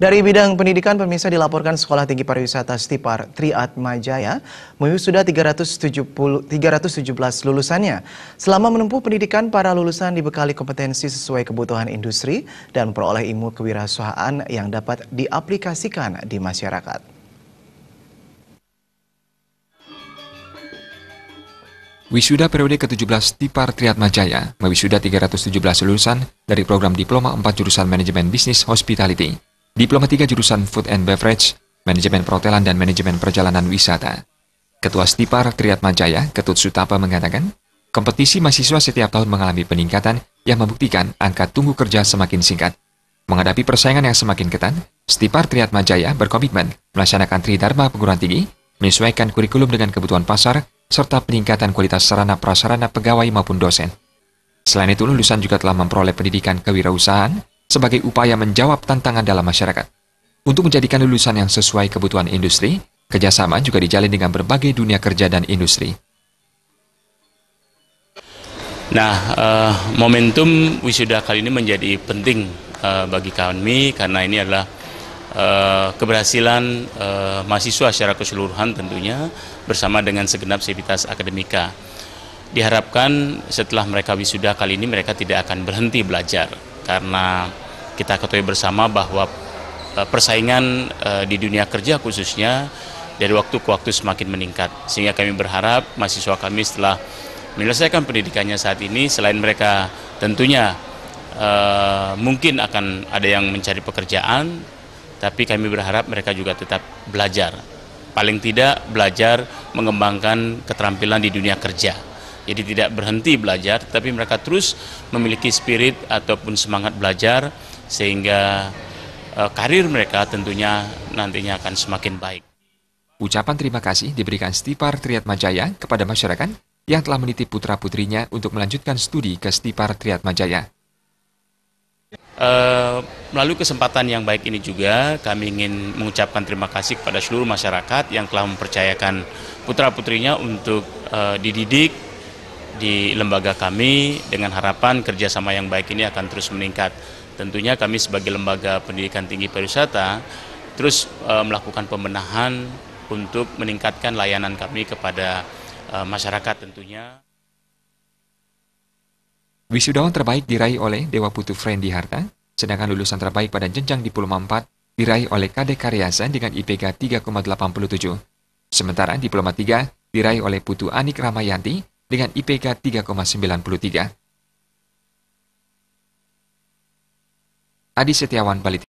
Dari bidang pendidikan, pemirsa dilaporkan Sekolah Tinggi Pariwisata Stipar Triat Majaya sudah 370, 317 lulusannya. Selama menempuh pendidikan, para lulusan dibekali kompetensi sesuai kebutuhan industri dan memperoleh ilmu kewirausahaan yang dapat diaplikasikan di masyarakat. Wisuda periode ke-17 Tipar ratus mewisuda 317 lulusan dari program Diploma 4 Jurusan Manajemen Bisnis Hospitality. Diploma 3 jurusan Food and Beverage, Manajemen Perhotelan dan Manajemen Perjalanan Wisata. Ketua Stipar Triat Majaya, Ketut Sutapa mengatakan, kompetisi mahasiswa setiap tahun mengalami peningkatan yang membuktikan angka tunggu kerja semakin singkat. Menghadapi persaingan yang semakin ketat, Stipar Triat Majaya berkomitmen melaksanakan Tridharma perguruan tinggi, menyesuaikan kurikulum dengan kebutuhan pasar, serta peningkatan kualitas sarana-prasarana pegawai maupun dosen. Selain itu, lulusan juga telah memperoleh pendidikan kewirausahaan, sebagai upaya menjawab tantangan dalam masyarakat. Untuk menjadikan lulusan yang sesuai kebutuhan industri, kerjasama juga dijalin dengan berbagai dunia kerja dan industri. Nah, uh, momentum wisuda kali ini menjadi penting uh, bagi kami karena ini adalah uh, keberhasilan uh, mahasiswa secara keseluruhan tentunya bersama dengan segenap sivitas akademika. Diharapkan setelah mereka wisuda kali ini mereka tidak akan berhenti belajar karena kita ketahui bersama bahwa eh, persaingan eh, di dunia kerja khususnya dari waktu ke waktu semakin meningkat. Sehingga kami berharap mahasiswa kami setelah menyelesaikan pendidikannya saat ini, selain mereka tentunya eh, mungkin akan ada yang mencari pekerjaan, tapi kami berharap mereka juga tetap belajar. Paling tidak belajar mengembangkan keterampilan di dunia kerja. Jadi tidak berhenti belajar, tapi mereka terus memiliki spirit ataupun semangat belajar sehingga eh, karir mereka tentunya nantinya akan semakin baik. Ucapan terima kasih diberikan Stipar Triatmajaya kepada masyarakat yang telah menitip putra-putrinya untuk melanjutkan studi ke Stipar Triatmajaya. Uh, melalui kesempatan yang baik ini juga kami ingin mengucapkan terima kasih kepada seluruh masyarakat yang telah mempercayakan putra putrinya untuk uh, dididik di lembaga kami dengan harapan kerjasama yang baik ini akan terus meningkat. Tentunya kami sebagai lembaga pendidikan tinggi pariwisata terus e, melakukan pembenahan untuk meningkatkan layanan kami kepada e, masyarakat tentunya. Wisudawan terbaik diraih oleh Dewa Putu frendi Harta, sedangkan lulusan terbaik pada jenjang diploma 4 diraih oleh Kade Karyasa dengan IPK 3,87. Sementara diploma 3 diraih oleh Putu Anik Ramayanti dengan IPK 3,93. Adi Setiawan Balit